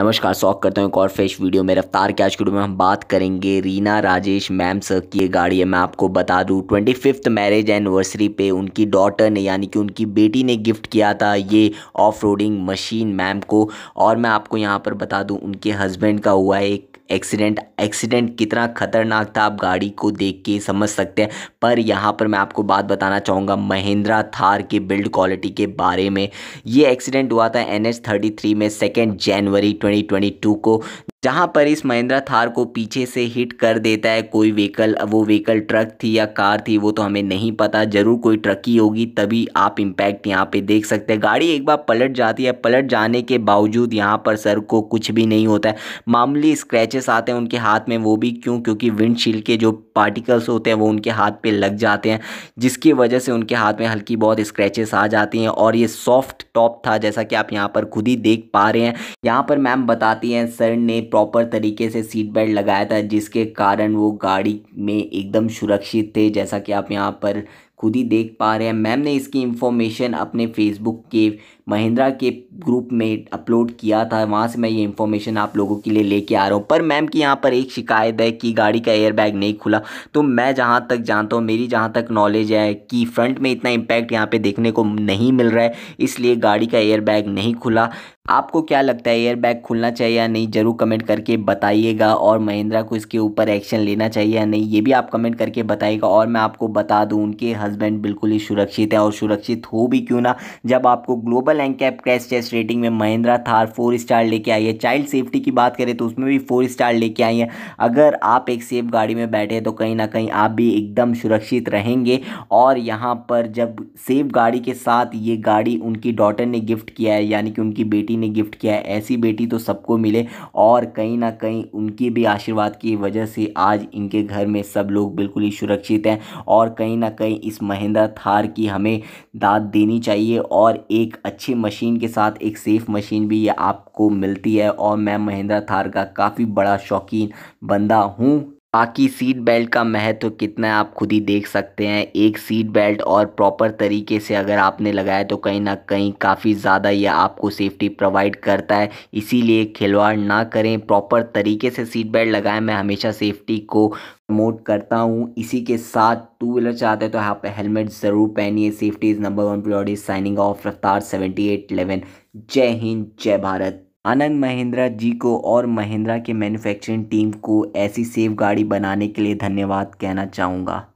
नमस्कार शौक करता हूँ एक और फ्रेश वीडियो में रफ्तार के आज की वीडियो में हम बात करेंगे रीना राजेश मैम सर की गाड़ी है मैं आपको बता दूँ ट्वेंटी फिफ्थ मैरिज एनिवर्सरी पे उनकी डॉटर ने यानी कि उनकी बेटी ने गिफ्ट किया था ये ऑफ रोडिंग मशीन मैम को और मैं आपको यहाँ पर बता दूँ उनके हस्बैंड का हुआ है एक एक्सीडेंट एक्सीडेंट कितना खतरनाक था आप गाड़ी को देख के समझ सकते हैं पर यहाँ पर मैं आपको बात बताना चाहूँगा महिंद्रा थार की बिल्ड क्वालिटी के बारे में ये एक्सीडेंट हुआ था एन एच थर्टी थ्री में second January twenty twenty two को जहां पर इस महिंद्रा थार को पीछे से हिट कर देता है कोई व्हीकल वो व्हीकल ट्रक थी या कार थी वो तो हमें नहीं पता ज़रूर कोई ट्रक ही होगी तभी आप इम्पैक्ट यहाँ पे देख सकते हैं गाड़ी एक बार पलट जाती है पलट जाने के बावजूद यहाँ पर सर को कुछ भी नहीं होता है मामूली स्क्रैचेस आते हैं उनके हाथ में वो भी क्यों क्योंकि विंडशील्ड के जो पार्टिकल्स होते हैं वो उनके हाथ पर लग जाते हैं जिसकी वजह से उनके हाथ में हल्की बहुत स्क्रैचेस आ जाती हैं और ये सॉफ्ट टॉप था जैसा कि आप यहाँ पर खुद ही देख पा रहे हैं यहाँ पर मैम बताती हैं सर ने प्रॉपर तरीके से सीट बेल्ट लगाया था जिसके कारण वो गाड़ी में एकदम सुरक्षित थे जैसा कि आप यहाँ पर खुद ही देख पा रहे हैं मैम ने इसकी इन्फॉर्मेशन अपने फेसबुक के महिंद्रा के ग्रुप में अपलोड किया था वहाँ से मैं ये इन्फॉर्मेशन आप लोगों के लिए लेके आ रहा हूँ पर मैम की यहाँ पर एक शिकायत है कि गाड़ी का एयरबैग नहीं खुला तो मैं जहाँ तक जानता हूँ मेरी जहाँ तक नॉलेज है कि फ्रंट में इतना इम्पैक्ट यहाँ पर देखने को नहीं मिल रहा है इसलिए गाड़ी का एयरबैग नहीं खुला आपको क्या लगता है एयरबैग खुलना चाहिए या नहीं ज़रूर कमेंट करके बताइएगा और महिंद्रा को इसके ऊपर एक्शन लेना चाहिए या नहीं ये भी आप कमेंट करके बताइएगा और मैं आपको बता दूँ उनके हस्बैंड बिल्कुल ही सुरक्षित है और सुरक्षित हो भी क्यों ना जब आपको Global NCAP crash test rating में महिंद्रा थार फोर स्टार लेके आई है चाइल्ड सेफ्टी की बात करें तो उसमें भी फोर स्टार लेके आई है अगर आप एक सेफ गाड़ी में बैठे तो कहीं ना कहीं आप भी एकदम सुरक्षित रहेंगे और यहाँ पर जब सेफ गाड़ी के साथ ये गाड़ी उनकी डॉटर ने गिफ्ट किया है यानी कि उनकी बेटी ने गिफ्ट किया है ऐसी बेटी तो सबको मिले और कहीं ना कहीं उनकी भी आशीर्वाद की वजह से आज इनके घर में सब लोग बिल्कुल ही सुरक्षित हैं और कहीं ना कहीं इस महिंद्रा थार की हमें दाद देनी चाहिए और एक अच्छी मशीन के साथ एक सेफ़ मशीन भी ये आपको मिलती है और मैं महिंद्रा थार का काफ़ी बड़ा शौकीन बंदा हूँ बाकी सीट बेल्ट का महत्व तो कितना है आप खुद ही देख सकते हैं एक सीट बेल्ट और प्रॉपर तरीके से अगर आपने लगाया तो कहीं ना कहीं काफ़ी ज़्यादा यह आपको सेफ्टी प्रोवाइड करता है इसीलिए खिलवाड़ ना करें प्रॉपर तरीके से सीट बेल्ट लगाएं मैं हमेशा सेफ्टी को प्रमोट करता हूँ इसी के साथ टू व्हीलर चाहते हैं तो आप हेलमेट ज़रूर पहनिए safety is number one priority signing off Raftaar seventy eight जय हिंद जय भारत आनंद महिंद्रा जी को और महिंद्रा के मैन्युफैक्चरिंग टीम को ऐसी सेफ गाड़ी बनाने के लिए धन्यवाद कहना चाहूँगा